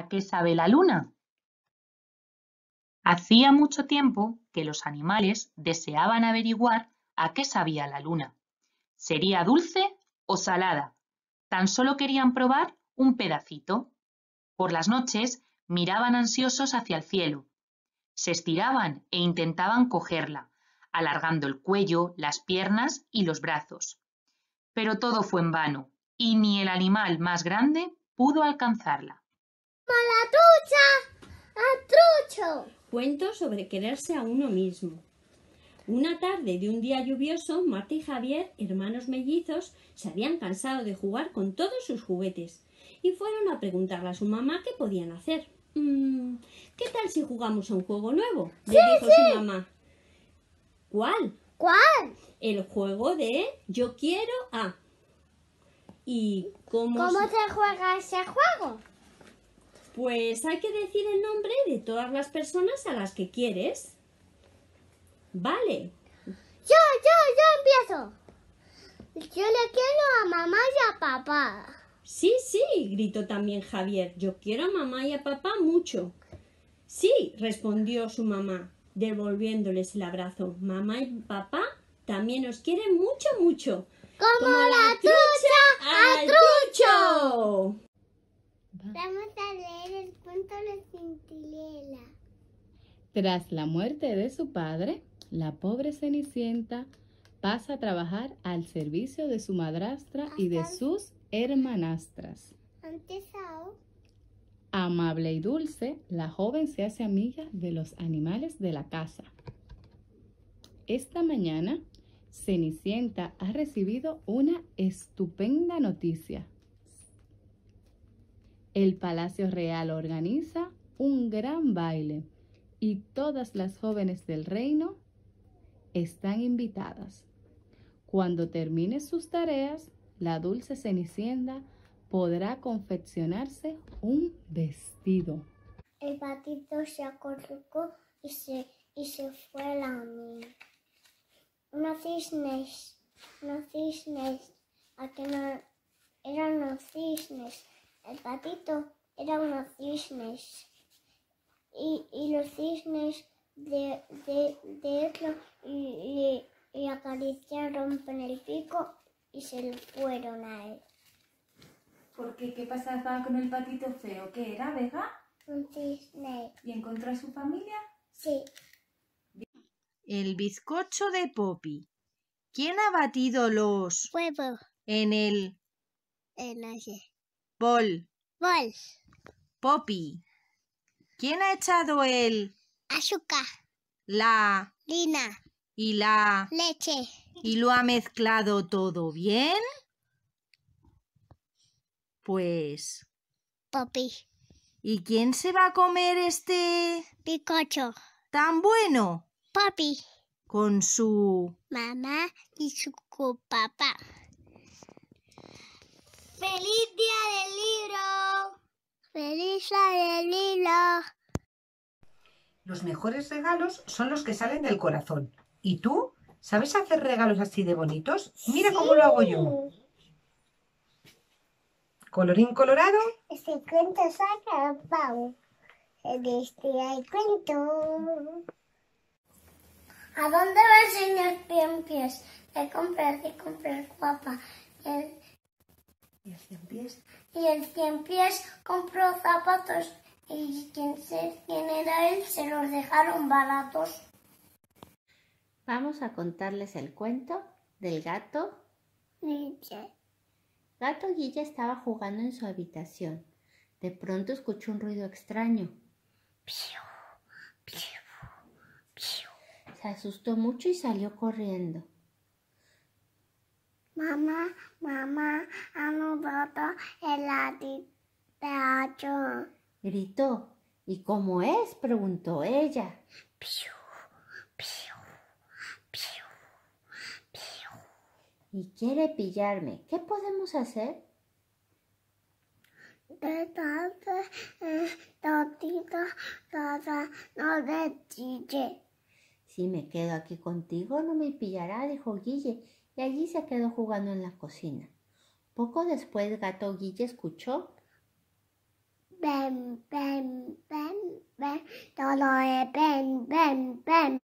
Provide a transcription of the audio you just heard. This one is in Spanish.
¿A qué sabe la luna? Hacía mucho tiempo que los animales deseaban averiguar a qué sabía la luna. ¿Sería dulce o salada? Tan solo querían probar un pedacito. Por las noches miraban ansiosos hacia el cielo. Se estiraban e intentaban cogerla, alargando el cuello, las piernas y los brazos. Pero todo fue en vano, y ni el animal más grande pudo alcanzarla. ¡A trucho! Cuento sobre quererse a uno mismo. Una tarde de un día lluvioso, Marta y Javier, hermanos mellizos, se habían cansado de jugar con todos sus juguetes y fueron a preguntarle a su mamá qué podían hacer. Mm, ¿Qué tal si jugamos a un juego nuevo? Le dijo su mamá. ¿Cuál? ¿Cuál? El juego de yo quiero a. ¿Y cómo, ¿Cómo se juega ese juego? Pues hay que decir el nombre de todas las personas a las que quieres. Vale. Yo, yo, yo empiezo. Yo le quiero a mamá y a papá. Sí, sí, gritó también Javier. Yo quiero a mamá y a papá mucho. Sí, respondió su mamá, devolviéndoles el abrazo. Mamá y papá también os quieren mucho, mucho. Como, la, trucha, ¡A trucho. Vamos a leer el cuento de Cintilela. Tras la muerte de su padre, la pobre Cenicienta pasa a trabajar al servicio de su madrastra y de sus hermanastras. Amable y dulce, la joven se hace amiga de los animales de la casa. Esta mañana, Cenicienta ha recibido una estupenda noticia el Palacio Real organiza un gran baile y todas las jóvenes del reino están invitadas. Cuando termine sus tareas, la dulce Cenicienta podrá confeccionarse un vestido. El patito se acorrucó y se, fue a la mía. Una cisne, no cisne, a no el patito era unos cisnes. Y, y los cisnes de, de, de otro le, acariciaron con el pico y se lo fueron a él. ¿Por qué? ¿Qué pasaba con el patito feo? ¿Qué era, Vega? Un cisne. ¿Y encontró a su familia? Sí. El bizcocho de Poppy. ¿Quién ha batido los huevos en el... En la... Bol. Bol. Poppy. ¿Quién ha echado el? Azúcar. La. Lina. Y la. Leche. ¿Y lo ha mezclado todo bien? Pues... Poppy. ¿Y quién se va a comer este... Picocho. Tan bueno. Poppy. Con su... Mamá y su papá. ¡Feliz Día del Libro! ¡Feliz Día del Libro! Los mejores regalos son los que salen del corazón. ¿Y tú? ¿Sabes hacer regalos así de bonitos? Mira cómo lo hago yo. Colorín colorado. Este cuento se ha Este cuento. ¿A dónde vas, señor Pies? te comprar, te comprar, papá! y el cien pies compró zapatos y quien, sé quién era él se los dejaron baratos. Vamos a contarles el cuento del gato Gato Guilla estaba jugando en su habitación. De pronto escuchó un ruido extraño. Se asustó mucho y salió corriendo. Mamá, mamá, amo nosotros el antipeacho. Gritó. ¿Y cómo es? preguntó ella. Piu, piu, piu, piu. Y quiere pillarme. ¿Qué podemos hacer? Eh, no si me quedo aquí contigo no me pillará, dijo Guille, y allí se quedó jugando en la cocina. Poco después gato Guille escuchó Ben, ben, ben, ben, todo es ben, ben, ben.